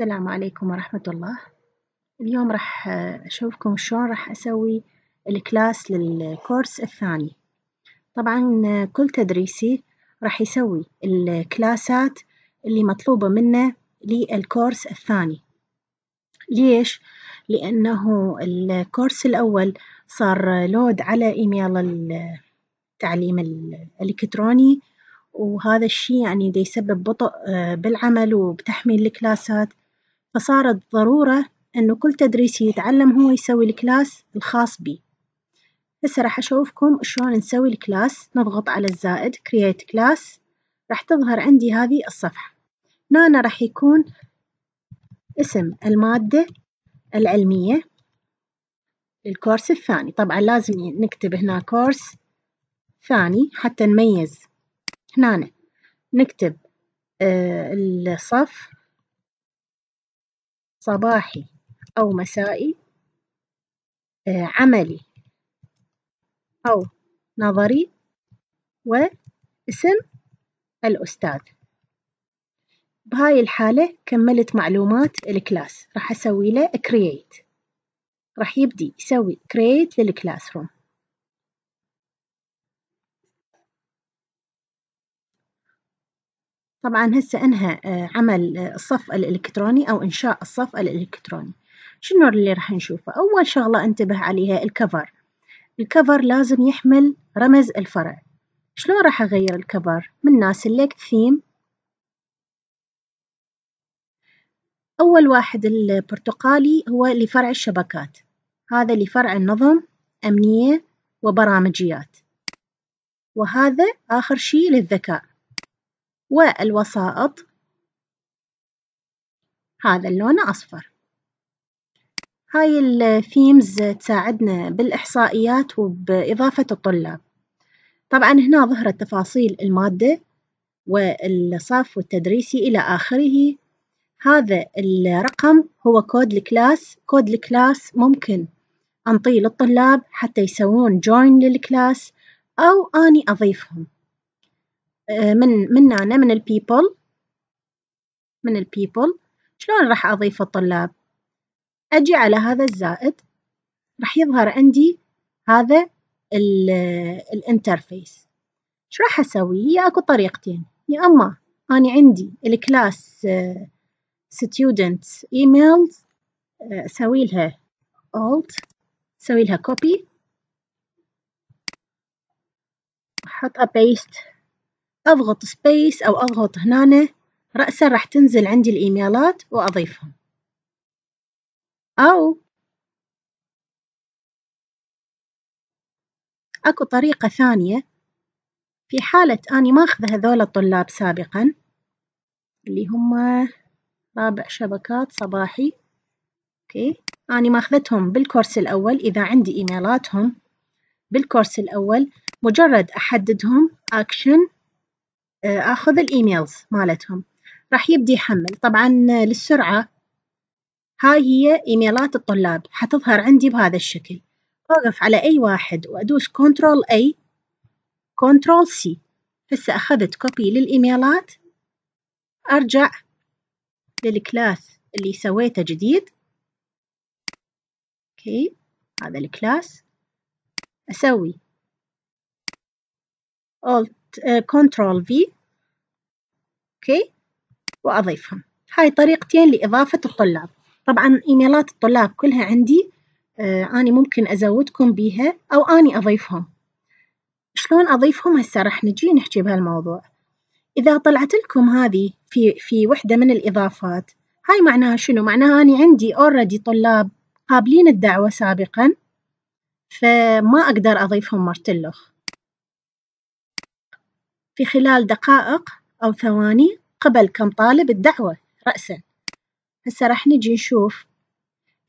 السلام عليكم ورحمة الله اليوم راح أشوفكم شلون راح أسوي الكلاس للكورس الثاني طبعا كل تدريسي راح يسوي الكلاسات اللي مطلوبة منه للكورس الثاني ليش؟ لأنه الكورس الأول صار لود على إيميل التعليم الإلكتروني وهذا الشيء يعني دي يسبب بطء بالعمل وبتحميل الكلاسات فصارت ضرورة إنه كل تدريسي يتعلم هو يسوي الكلاس الخاص بيه هسه راح أشوفكم شلون نسوي الكلاس نضغط على الزائد create class راح تظهر عندي هذه الصفحة هنا راح يكون اسم المادة العلمية للكورس الثاني طبعا لازم نكتب هنا كورس ثاني حتى نميز هنا نكتب آه، الصف صباحي أو مسائي آه، عملي أو نظري واسم الأستاذ بهاي الحالة كملت معلومات الكلاس راح أسوي له create راح يبدي يسوي create للكلاس روم طبعا هسه انهى آه، عمل آه، الصف الالكتروني او انشاء الصف الالكتروني شنو اللي راح نشوفه اول شغله انتبه عليها الكفر الكفر لازم يحمل رمز الفرع شلون راح اغير الكفر من ناس select ثيم اول واحد البرتقالي هو لفرع الشبكات هذا لفرع النظم امنيه وبرامجيات وهذا اخر شيء للذكاء والوسائط هذا اللون أصفر هاي الثيمز تساعدنا بالإحصائيات وبإضافة الطلاب طبعا هنا ظهرت تفاصيل المادة والصف والتدريسي إلى آخره هذا الرقم هو كود الكلاس كود الكلاس ممكن أنطيه للطلاب حتى يسوون جوين للكلاس أو أني أضيفهم آه، من من أنا من البيبل من البيبل شلون راح أضيف الطلاب أجي على هذا الزائد راح يظهر عندي هذا الانترفيس آه، شو راح أسوي هي أكو طريقتين يا أما أنا عندي الكلاس ستودنت ايميل أسوي لها alt أسوي لها copy أحط paste أضغط سبيس أو أضغط هنا رأسا راح تنزل عندي الإيميلات وأضيفهم أو أكو طريقة ثانية في حالة أني ماخذة هذول الطلاب سابقا اللي هم رابع شبكات صباحي أوكي أني ماخذتهم بالكورس الأول إذا عندي إيميلاتهم بالكورس الأول مجرد أحددهم أكشن آه، اخذ الايميلز مالتهم راح يبدي يحمل طبعا آه، للسرعة هاي هي ايميلات الطلاب حتظهر عندي بهذا الشكل اوقف على اي واحد وادوس كنترول اي كنترول سي هسه اخذت كوبي للايميلات ارجع للكلاس اللي سويته جديد اوكي هذا الكلاس اسوي alt كنترول في اوكي واضيفهم هاي طريقتين لاضافه الطلاب طبعا ايميلات الطلاب كلها عندي آه اني ممكن ازودكم بيها او اني اضيفهم شلون اضيفهم هسه راح نجي نحكي بهالموضوع اذا طلعت لكم هذه في في وحده من الاضافات هاي معناها شنو معناها اني عندي اوريدي طلاب قابلين الدعوه سابقا فما اقدر اضيفهم مرتلخ في خلال دقائق أو ثواني قبل كم طالب الدعوة رأسا هسه راح نجي نشوف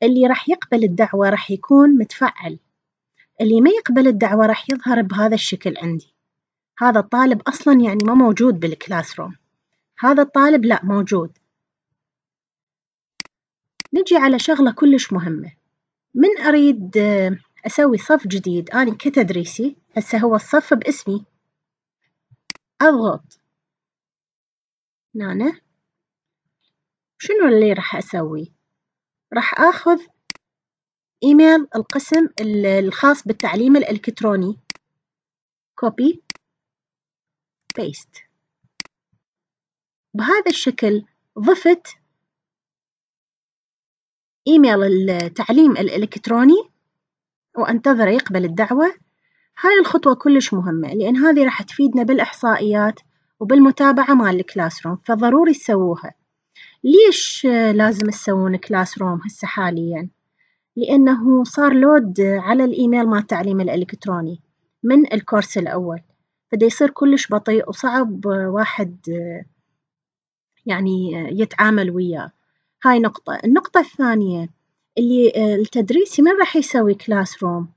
اللي راح يقبل الدعوة راح يكون متفعل اللي ما يقبل الدعوة راح يظهر بهذا الشكل عندي هذا الطالب أصلا يعني ما موجود بالكلاس روم هذا الطالب لا موجود نجي على شغلة كلش مهمة من أريد آه، أسوي صف جديد أنا كتدريسي هسه هو الصف باسمي أضغط هنا نعم. شنو اللي راح أسوي؟ راح آخذ إيميل القسم الخاص بالتعليم الإلكتروني copy paste بهذا الشكل ضفت إيميل التعليم الإلكتروني وأنتظر يقبل الدعوة هاي الخطوة كلش مهمة لأن هذه راح تفيدنا بالإحصائيات وبالمتابعة مال الكلاس روم فضروري تسووها ليش لازم تسوون كلاس روم هسه حاليا؟ لأنه صار لود على الإيميل مال التعليم الإلكتروني من الكورس الأول فدي يصير كلش بطيء وصعب واحد يعني يتعامل وياه هاي نقطة النقطة الثانية اللي التدريسي من راح يسوي كلاس روم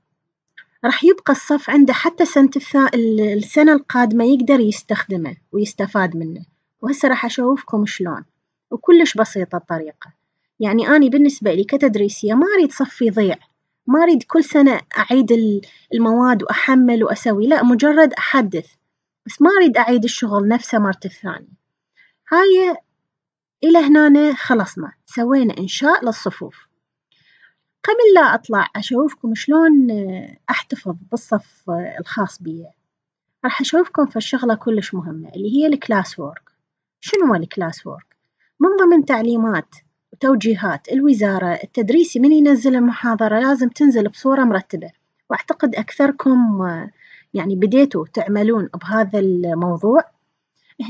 راح يبقى الصف عنده حتى سنة السنة القادمة يقدر يستخدمه ويستفاد منه وهسه راح أشوفكم شلون وكلش بسيطة الطريقة يعني أني بالنسبة لي كتدريسية ما أريد صفي يضيع ما أريد كل سنة أعيد المواد وأحمل وأسوي لا مجرد أحدث بس ما أريد أعيد الشغل نفسه مرة الثانية هاي إلى هنا خلصنا سوينا إنشاء للصفوف قبل لا أطلع أشوفكم شلون آه، أحتفظ بالصف آه، الخاص بي راح أشوفكم في الشغلة كلش مهمة اللي هي الكلاس وورك شنو الكلاس وورك؟ من ضمن تعليمات وتوجيهات الوزارة التدريسي من ينزل المحاضرة لازم تنزل بصورة مرتبة وأعتقد أكثركم آه، يعني بديتوا تعملون بهذا الموضوع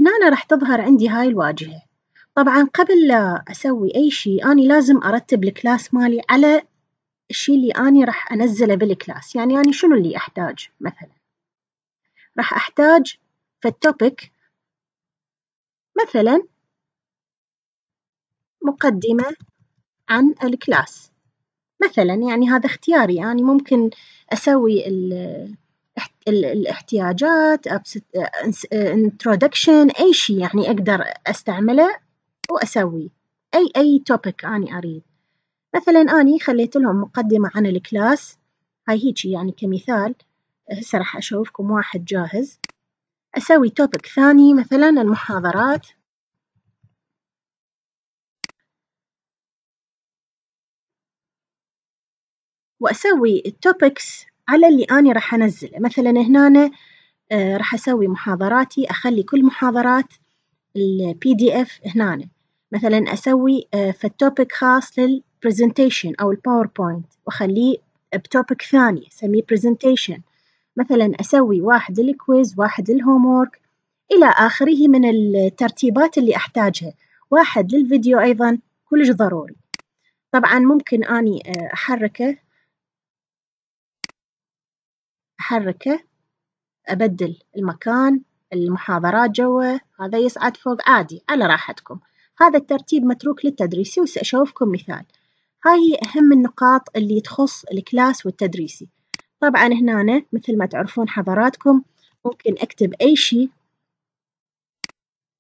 هنا أنا راح تظهر عندي هاي الواجهة طبعا قبل لا أسوي أي شيء أنا لازم أرتب الكلاس مالي على الشيء اللي أني راح أنزله بالكلاس يعني أني شنو اللي أحتاج مثلا راح أحتاج في التوبيك مثلا مقدمة عن الكلاس مثلا يعني هذا اختياري يعني ممكن أسوي الـ الاحتياجات introduction أي شيء يعني أقدر أستعمله وأسويه أي أي topic أنا أريد مثلا أني خليت لهم مقدمة عن الكلاس هاي هيجي يعني كمثال أه، هسه راح أشوفكم واحد جاهز أسوي توبك ثاني مثلا المحاضرات وأسوي التوبكس على اللي أنا راح أنزله مثلا هنا آه راح أسوي محاضراتي أخلي كل محاضرات البي دي اف هنا مثلا أسوي آه التوبك خاص لل presentation أو الباوربوينت وأخليه بتوبيك ثاني أسميه presentation مثلا أسوي واحد الكويز واحد الهومورك إلى آخره من الترتيبات اللي أحتاجها واحد للفيديو أيضا كلش ضروري طبعا ممكن أني آه، أحركه أحركه أبدل المكان المحاضرات جوا هذا يصعد فوق عادي على راحتكم هذا الترتيب متروك للتدريسي وسأشوفكم مثال هاي هي أهم النقاط اللي تخص الكلاس والتدريسي طبعا هنا مثل ما تعرفون حضراتكم ممكن أكتب أي شيء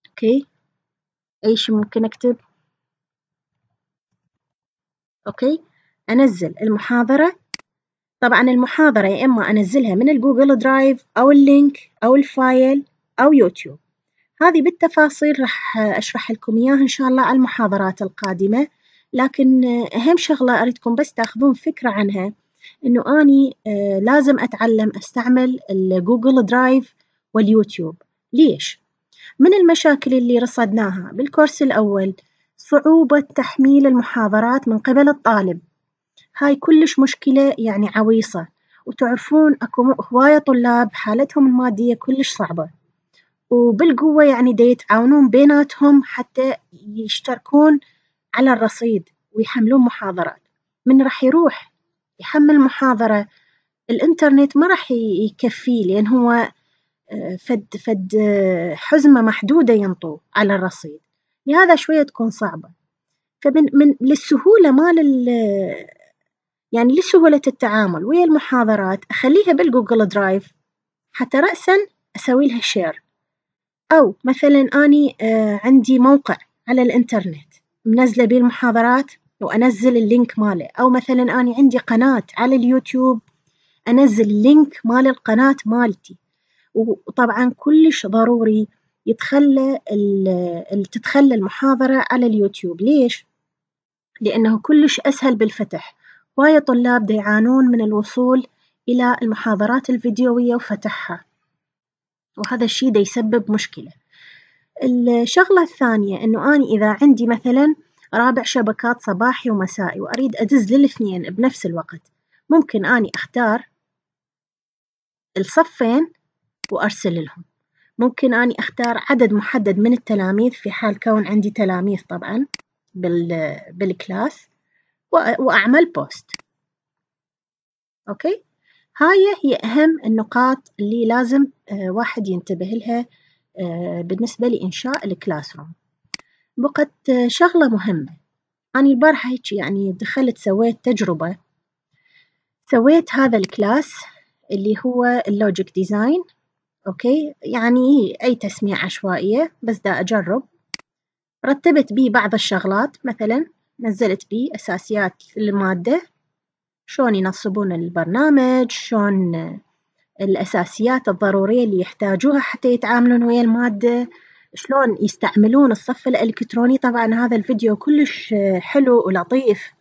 أوكي أي شيء ممكن أكتب أوكي أنزل المحاضرة طبعا المحاضرة يا إما أنزلها من الجوجل درايف أو اللينك أو الفايل أو يوتيوب هذه بالتفاصيل راح أشرح لكم إياها إن شاء الله على المحاضرات القادمة لكن أهم شغلة أريدكم بس تاخذون فكرة عنها إنه أني آه، لازم أتعلم أستعمل الجوجل درايف واليوتيوب ليش؟ من المشاكل اللي رصدناها بالكورس الأول صعوبة تحميل المحاضرات من قبل الطالب هاي كلش مشكلة يعني عويصة وتعرفون أكو هواية طلاب حالتهم المادية كلش صعبة وبالقوة يعني دا يتعاونون بيناتهم حتى يشتركون على الرصيد ويحملون محاضرات من راح يروح يحمل محاضرة الإنترنت ما راح يكفيه لأن هو آه، فد فد آه، حزمة محدودة ينطوه على الرصيد لهذا شوية تكون صعبة فمن من للسهولة مال آه، يعني لسهولة التعامل ويا المحاضرات أخليها بالجوجل درايف حتى رأسا أسوي لها شير أو مثلا أني عندي موقع على الإنترنت منزلة بيه المحاضرات وأنزل اللينك ماله أو مثلا أنا عندي قناة على اليوتيوب أنزل اللينك مال القناة مالتي وطبعا كلش ضروري يتخلى تتخلى المحاضرة على اليوتيوب ليش؟ لأنه كلش أسهل بالفتح هواية طلاب يعانون من الوصول إلى المحاضرات الفيديوية وفتحها وهذا الشيء يسبب مشكلة الشغلة الثانية إنه أني إذا عندي مثلا رابع شبكات صباحي ومسائي وأريد أدز للإثنين بنفس الوقت ممكن أني أختار الصفين وأرسل لهم ممكن أني أختار عدد محدد من التلاميذ في حال كون عندي تلاميذ طبعا بال بالكلاس وأعمل بوست أوكي هاي هي أهم النقاط اللي لازم آه، واحد ينتبه لها آه، بالنسبة لإنشاء الكلاس روم بقت آه، شغلة مهمة أنا البارحة هيك يعني دخلت سويت تجربة سويت هذا الكلاس اللي هو اللوجيك ديزاين أوكي يعني أي تسمية عشوائية بس دا أجرب رتبت بيه بعض الشغلات مثلا نزلت بيه أساسيات المادة شلون ينصبون البرنامج شلون الأساسيات الضرورية اللي يحتاجوها حتى يتعاملون ويا المادة شلون يستعملون الصف الإلكتروني طبعا هذا الفيديو كلش حلو ولطيف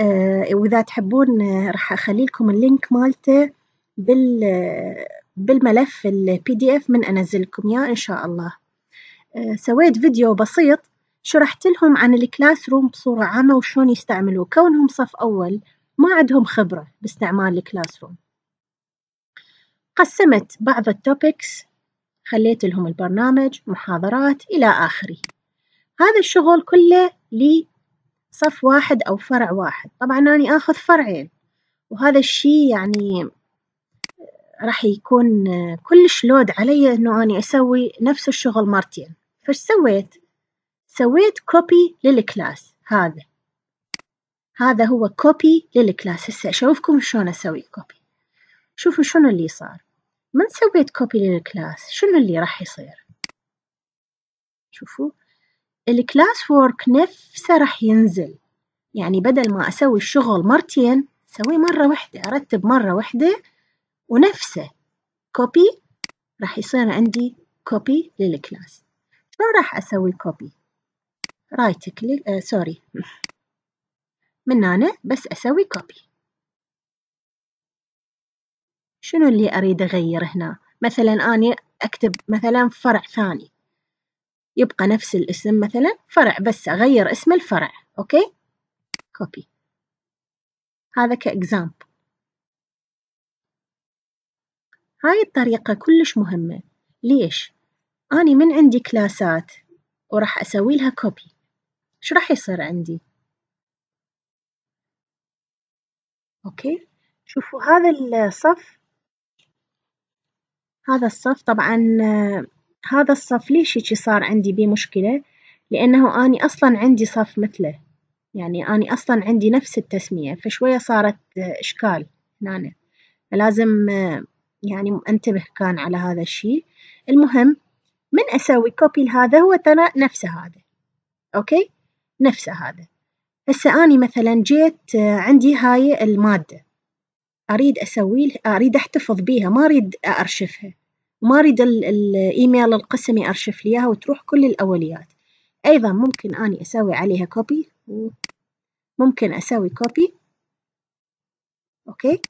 آه، وإذا تحبون آه، راح أخلي لكم اللينك مالته بال آه، بالملف البي دي اف من أنزلكم يا إن شاء الله سويت فيديو بسيط شرحت لهم عن الكلاس روم بصورة عامة وشون يستعملوه كونهم صف أول ما عندهم خبرة باستعمال الكلاس روم قسمت بعض التوبكس خليت لهم البرنامج محاضرات إلى آخره هذا الشغل كله لصف واحد أو فرع واحد طبعا أنا آخذ فرعين وهذا الشيء يعني راح يكون كلش لود علي أنه أنا أسوي نفس الشغل مرتين فش سويت؟ سويت كوبي للكلاس هذا هذا هو كوبي للكلاس هسه أشوفكم شلون أسوي كوبي شوفوا شنو اللي صار من سويت كوبي للكلاس شنو اللي راح يصير شوفوا الكلاس وورك نفسه راح ينزل يعني بدل ما أسوي الشغل مرتين اسويه مرة واحدة أرتب مرة واحدة ونفسه كوبي راح يصير عندي كوبي للكلاس شلون راح أسوي كوبي رايت كليك سوري من هنا بس أسوي كوبي شنو اللي أريد أغير هنا مثلا أني أكتب مثلا فرع ثاني يبقى نفس الاسم مثلا فرع بس أغير اسم الفرع أوكي كوبي هذا كإكزامبل هاي الطريقة كلش مهمة ليش؟ أني من عندي كلاسات وراح أسوي لها كوبي شو راح يصير عندي؟ أوكي شوفوا هذا الصف هذا الصف طبعا هذا الصف ليش هيجي صار عندي بيه مشكلة لأنه أني أصلا عندي صف مثله يعني أني أصلا عندي نفس التسمية فشوية صارت إشكال هنا فلازم يعني أنتبه كان على هذا الشيء المهم من أسوي كوبي لهذا هو ترى نفسه هذا أوكي نفسه هذا هسه أني مثلا جيت عندي هاي المادة اريد اسوي اريد احتفظ بيها ما اريد ارشفها ما اريد الايميل القسمي ارشف لي اياها وتروح كل الاوليات ايضا ممكن اني اسوي عليها كوبي ممكن اسوي كوبي اوكي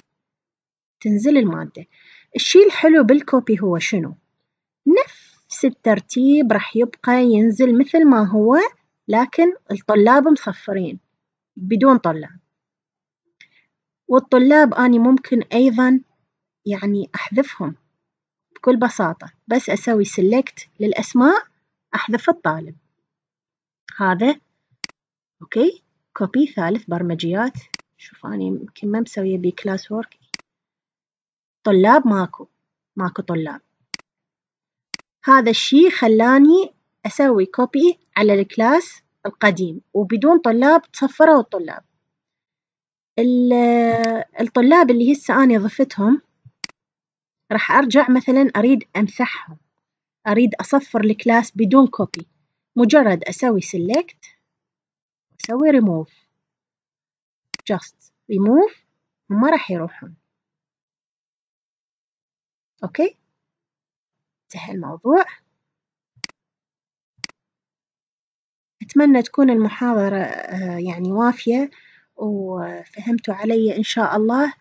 تنزل الماده الشيء الحلو بالكوبي هو شنو نفس الترتيب راح يبقى ينزل مثل ما هو لكن الطلاب مصفرين بدون طلاب والطلاب أني ممكن أيضا يعني أحذفهم بكل بساطة بس أسوي select للأسماء أحذف الطالب هذا أوكي كوبي ثالث برمجيات شوف أنا يمكن ما مسوية بي كلاس وورك طلاب ماكو ماكو طلاب هذا الشيء خلاني أسوي كوبي على الكلاس القديم وبدون طلاب تصفروا الطلاب الطلاب اللي هسه أنا ضفتهم راح أرجع مثلا أريد أمسحهم أريد أصفر الكلاس بدون كوبي مجرد أسوي select وأسوي remove just remove هم راح يروحون أوكي انتهى الموضوع أتمنى تكون المحاضرة آه، يعني وافية وفهمتوا علي إن شاء الله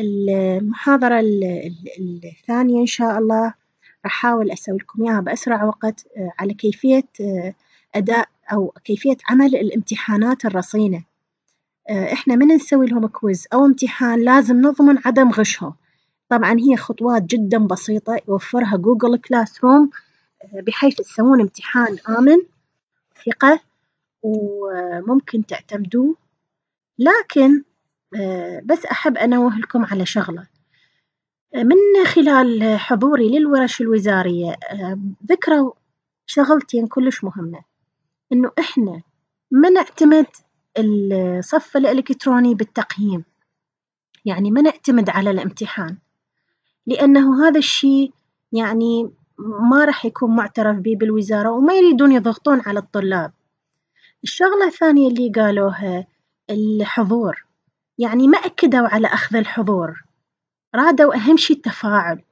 المحاضرة الثانية إن شاء الله راح أحاول أسوي لكم إياها بأسرع وقت آه، على كيفية آه، أداء أو كيفية عمل الامتحانات الرصينة آه، إحنا من نسوي لهم كويز أو امتحان لازم نضمن عدم غشهم طبعا هي خطوات جدا بسيطة يوفرها جوجل كلاس روم بحيث تسوون امتحان آمن ثقة وممكن تعتمدوه لكن آه، بس أحب أنوهلكم على شغلة آه، من خلال حضوري للورش الوزارية آه، ذكروا شغلتين كلش مهمة إنه إحنا ما نعتمد الصف الإلكتروني بالتقييم يعني ما نعتمد على الامتحان لأنه هذا الشيء يعني ما راح يكون معترف به بالوزارة وما يريدون يضغطون على الطلاب الشغلة الثانية اللي قالوها الحضور يعني ما أكدوا على أخذ الحضور رادوا أهم شيء التفاعل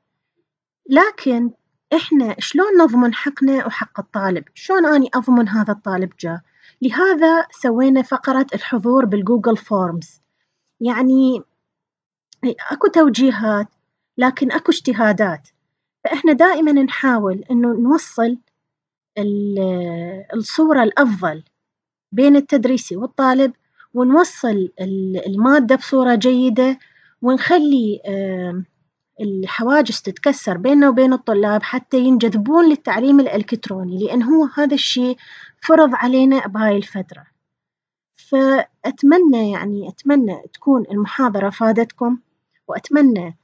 لكن إحنا شلون نضمن حقنا وحق الطالب شلون أني أضمن هذا الطالب جاء لهذا سوينا فقرة الحضور بالجوجل فورمز يعني أكو توجيهات لكن أكو اجتهادات فإحنا دائما نحاول أنه نوصل الصورة الأفضل بين التدريسي والطالب ونوصل المادة بصورة جيدة ونخلي الحواجز تتكسر بيننا وبين الطلاب حتى ينجذبون للتعليم الإلكتروني لأن هو هذا الشيء فرض علينا بهاي الفترة فأتمنى يعني أتمنى تكون المحاضرة فادتكم وأتمنى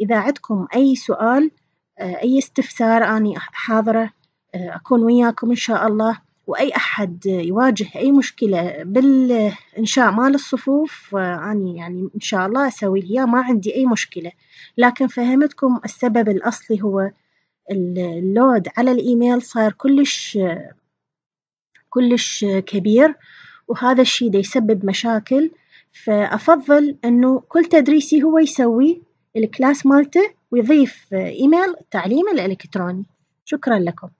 إذا عندكم أي سؤال آه، أي استفسار أني حاضرة آه، أكون وياكم إن شاء الله وأي أحد يواجه أي مشكلة بالإنشاء مال الصفوف آه، أني يعني إن شاء الله أسوي إياه ما عندي أي مشكلة لكن فهمتكم السبب الأصلي هو اللود على الإيميل صار كلش كلش كبير وهذا الشي دا يسبب مشاكل فأفضل أنه كل تدريسي هو يسوي الكلاس مالته ويضيف إيميل التعليم الإلكتروني شكرا لكم